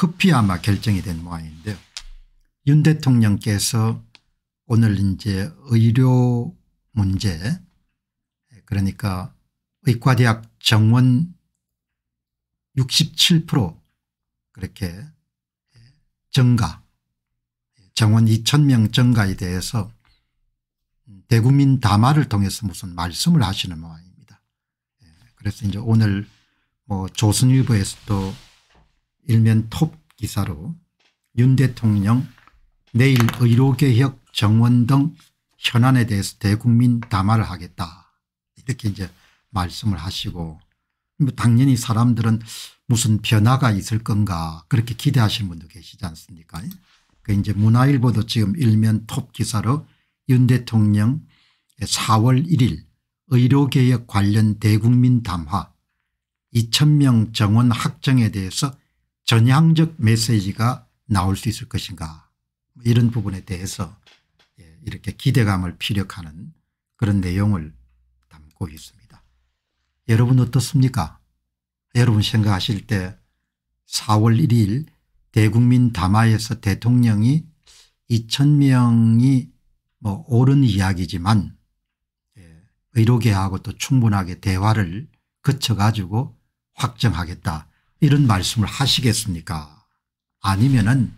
급히 아마 결정이 된 모양인데요. 윤 대통령께서 오늘 이제 의료 문제 그러니까 의과대학 정원 67% 그렇게 증가 정원 2000명 증가에 대해서 대구민 담화를 통해서 무슨 말씀을 하시는 모양입니다. 예, 그래서 이제 오늘 뭐 조선일보에서도 일면 톱 기사로 윤 대통령 내일 의료개혁 정원 등 현안에 대해서 대국민 담화를 하겠다 이렇게 이제 말씀을 하시고 뭐 당연히 사람들은 무슨 변화가 있을 건가 그렇게 기대하시는 분도 계시지 않습니까 그 이제 문화일보도 지금 일면 톱 기사로 윤 대통령 4월 1일 의료개혁 관련 대국민 담화 2천명 정원 확정에 대해서 전향적 메시지가 나올 수 있을 것인가 뭐 이런 부분에 대해서 예, 이렇게 기대감을 피력하는 그런 내용을 담고 있습니다. 여러분 어떻습니까? 여러분 생각하실 때 4월 1일 대국민 담화에서 대통령이 2,000명이 뭐 옳은 이야기지만 예, 의료계하고 또 충분하게 대화를 거쳐가지고 확정하겠다. 이런 말씀을 하시겠습니까 아니면은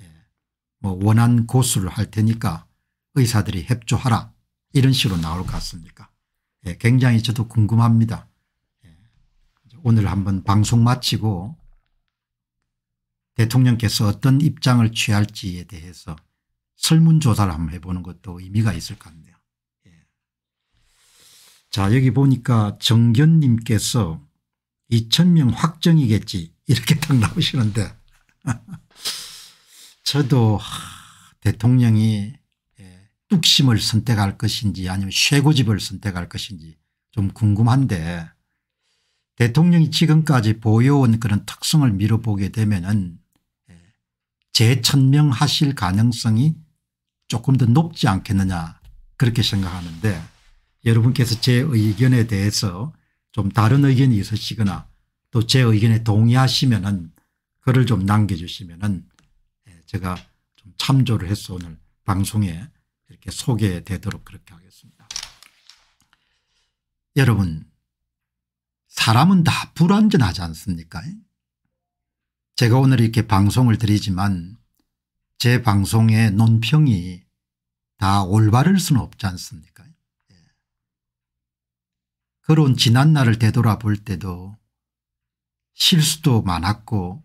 예, 뭐 원한 고수를 할 테니까 의사들이 협조하라 이런 식으로 나올 것 같습니까 예, 굉장히 저도 궁금합니다. 예, 오늘 한번 방송 마치고 대통령께서 어떤 입장을 취할지에 대해서 설문조사를 한번 해보는 것도 의미가 있을 것 같네요. 예. 자 여기 보니까 정견님께서 2,000명 확정이겠지 이렇게 딱 나오시는데 저도 대통령이 예, 뚝심을 선택할 것인지 아니면 쇠고집을 선택할 것인지 좀 궁금한데 대통령이 지금까지 보여온 그런 특성을 미뤄보게 되면은 예, 재천명하실 가능성이 조금 더 높지 않겠느냐 그렇게 생각하는데 여러분께서 제 의견에 대해서 좀 다른 의견이 있으시거나 또 제 의견에 동의하시면은 글을 좀 남겨주시면은 예, 제가 좀 참조를 해서 오늘 방송에 이렇게 소개되도록 그렇게 하겠습니다. 여러분 사람은 다 불완전하지 않습니까? 제가 오늘 이렇게 방송을 드리지만 제 방송의 논평이 다 올바를 수는 없지 않습니까? 그런 지난날을 되돌아볼 때도 실수도 많았고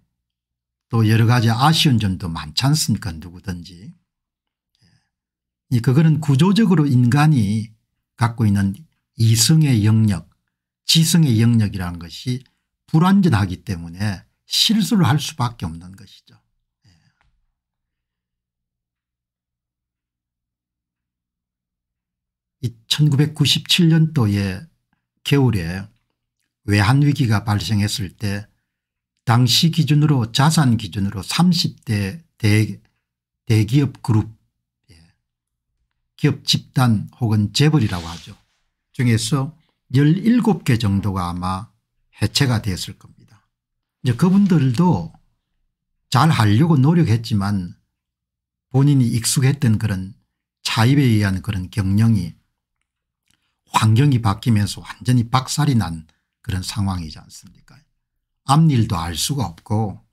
또 여러 가지 아쉬운 점도 많지 않습니까 누구든지. 예. 그거는 구조적으로 인간이 갖고 있는 이성의 영역 지성의 영역이라는 것이 불완전하기 때문에 실수를 할 수밖에 없는 것이죠. 1997년도에 예. 겨울에 외환위기가 발생했을 때 당시 기준으로 자산 기준으로 30대 대, 대기업 그룹 예, 기업 집단 혹은 재벌이라고 하죠. 중에서 17개 정도가 아마 해체가 됐을 겁니다. 이제 그분들도 잘 하려고 노력했지만 본인이 익숙했던 그런 차입에 의한 그런 경영이 환경이 바뀌면서 완전히 박살이 난 그런 상황이지 않습니까 앞일도 알 수가 없고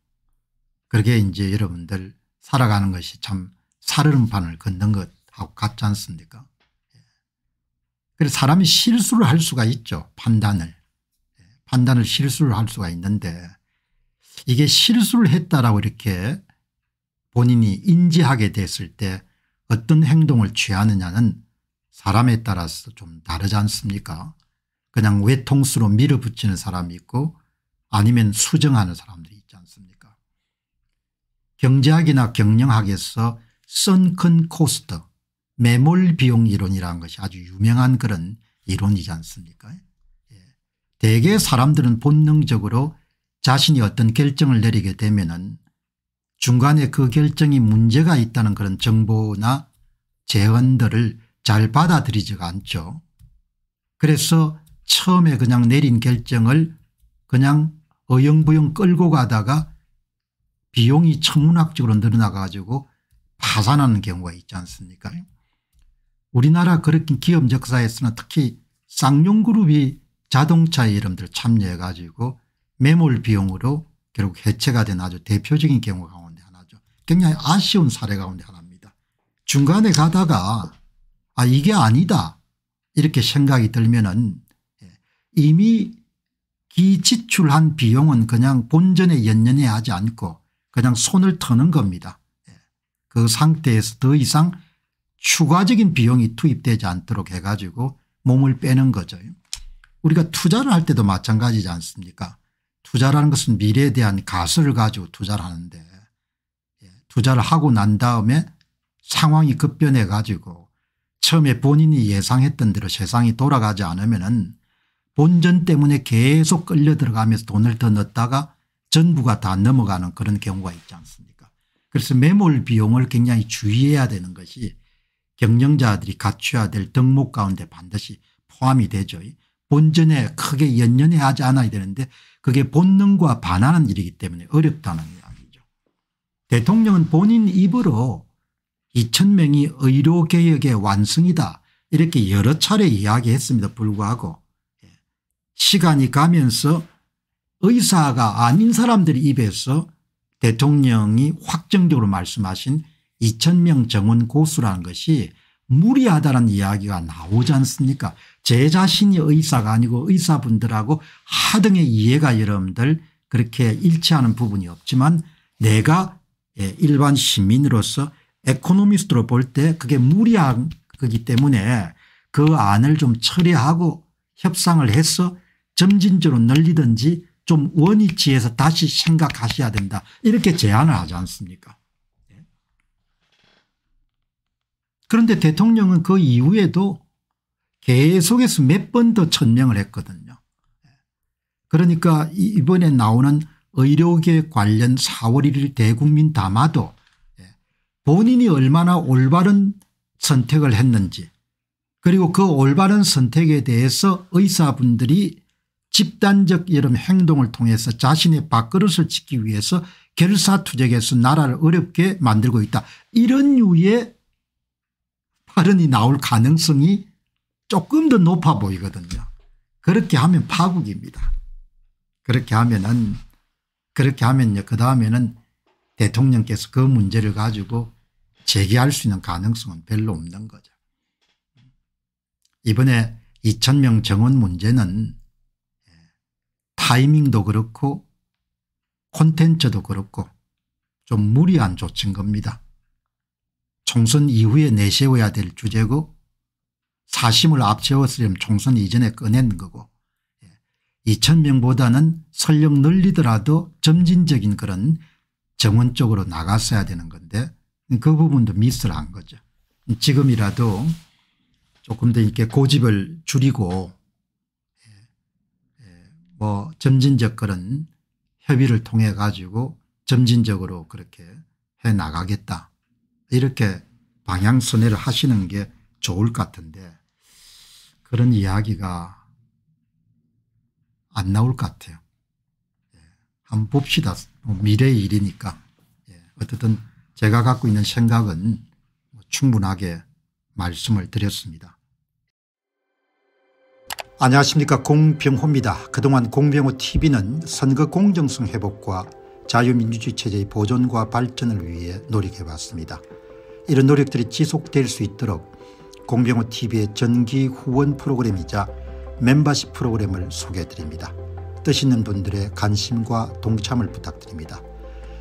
그렇게 이제 여러분들 살아가는 것이 참 사르름판을 걷는 것하고 같지 않습니까 예. 그래서 사람이 실수를 할 수가 있죠 판단을 예, 판단을 실수를 할 수가 있는데 이게 실수를 했다라고 이렇게 본인이 인지하게 됐을 때 어떤 행동을 취하느냐는 사람에 따라서 좀 다르지 않습니까 그냥 외통수로 밀어붙이는 사람이 있고 아니면 수정하는 사람들이 있지 않습니까 경제학이나 경영학에서 선큰 코스트 매몰 비용 이론이라는 것이 아주 유명한 그런 이론이지 않습니까 예. 대개 사람들은 본능적으로 자신이 어떤 결정을 내리게 되면 은 중간에 그 결정이 문제가 있다는 그런 정보나 제언들을 잘 받아들이지가 않죠. 그래서 처음에 그냥 내린 결정을 그냥 어영부영 끌고 가다가 비용이 천문학적으로 늘어나가 지고 파산하는 경우가 있지 않습니까 우리나라 그렇게 기업 역사에서는 특히 쌍용그룹이 자동차 이름들 참여해 가지고 매몰 비용으로 결국 해체가 된 아주 대표적인 경우 가운데 하나죠. 굉장히 아쉬운 사례 가운데 하나입니다. 중간에 가다가 아 이게 아니다 이렇게 생각이 들면 은 예, 이미 기지출한 비용은 그냥 본전에 연연해 하지 않고 그냥 손을 터는 겁니다. 예, 그 상태에서 더 이상 추가적인 비용이 투입되지 않도록 해가지고 몸을 빼는 거죠. 우리가 투자를 할 때도 마찬가지지 않습니까 투자라는 것은 미래에 대한 가설을 가지고 투자를 하는데 예, 투자를 하고 난 다음에 상황이 급변해 가지고 처음에 본인이 예상했던 대로 세상이 돌아가지 않으면 본전 때문에 계속 끌려 들어가면서 돈을 더 넣었다가 전부가 다 넘어가는 그런 경우가 있지 않습니까 그래서 매몰 비용을 굉장히 주의해야 되는 것이 경영자들이 갖춰야 될 덕목 가운데 반드시 포함이 되죠. 본전에 크게 연연해 하지 않아야 되는데 그게 본능과 반하는 일이기 때문에 어렵다는 이야기죠. 대통령은 본인 입으로 2 0 0 0명이 의료개혁의 완성이다 이렇게 여러 차례 이야기했습니다 불구하고 예. 시간이 가면서 의사가 아닌 사람들 입에서 대통령이 확정적으로 말씀하신 2천명 정원 고수라는 것이 무리하다는 이야기가 나오지 않습니까 제 자신이 의사가 아니고 의사분들하고 하등의 이해가 여러분들 그렇게 일치하는 부분이 없지만 내가 예, 일반 시민으로서 에코노미스트로 볼 때 그게 무리한 거기 때문에 그 안을 좀 처리하고 협상을 해서 점진적으로 늘리든지 좀 원위치에서 다시 생각하셔야 된다 이렇게 제안을 하지 않습니까 예. 그런데 대통령은 그 이후에도 계속해서 몇 번 더 천명을 했거든요. 예. 그러니까 이번에 나오는 의료계 관련 4월 1일 대국민 담화도 본인이 얼마나 올바른 선택을 했는지 그리고 그 올바른 선택에 대해서 의사분들이 집단적 이런 행동을 통해서 자신의 밥그릇을 지키기 위해서 결사투쟁해서 나라를 어렵게 만들고 있다. 이런 유의 발언이 나올 가능성이 조금 더 높아 보이거든요. 그렇게 하면 파국입니다. 그렇게 하면은 그렇게 하면요. 그 다음에는 대통령께서 그 문제를 가지고 제기할 수 있는 가능성은 별로 없는 거죠. 이번에 2,000명 정원 문제는 예, 타이밍도 그렇고 콘텐츠도 그렇고 좀 무리한 조치인 겁니다. 총선 이후에 내세워야 될 주제고 사심을 앞세웠으면 총선 이전에 꺼낸 거고 2,000명보다는 예, 설령 늘리더라도 점진적인 그런 정원 쪽으로 나갔어야 되는 건데 그 부분도 미스를 한 거죠. 지금이라도 조금 더 이렇게 고집을 줄이고 예, 예, 뭐 점진적 그런 협의를 통해 가지고 점진적으로 그렇게 해 나가겠다 이렇게 방향 선회를 하시는 게 좋을 것 같은데 그런 이야기가 안 나올 것 같아요. 예, 한번 봅시다. 뭐 미래의 일이니까. 어쨌든 제가 갖고 있는 생각은 충분하게 말씀을 드렸습니다. 안녕하십니까 공병호입니다. 그동안 공병호TV는 선거 공정성 회복과 자유민주주의 체제의 보존과 발전을 위해 노력해왔습니다. 이런 노력들이 지속될 수 있도록 공병호TV의 전기 후원 프로그램이자 멤버십 프로그램을 소개해드립니다. 뜻 있는 분들의 관심과 동참을 부탁드립니다.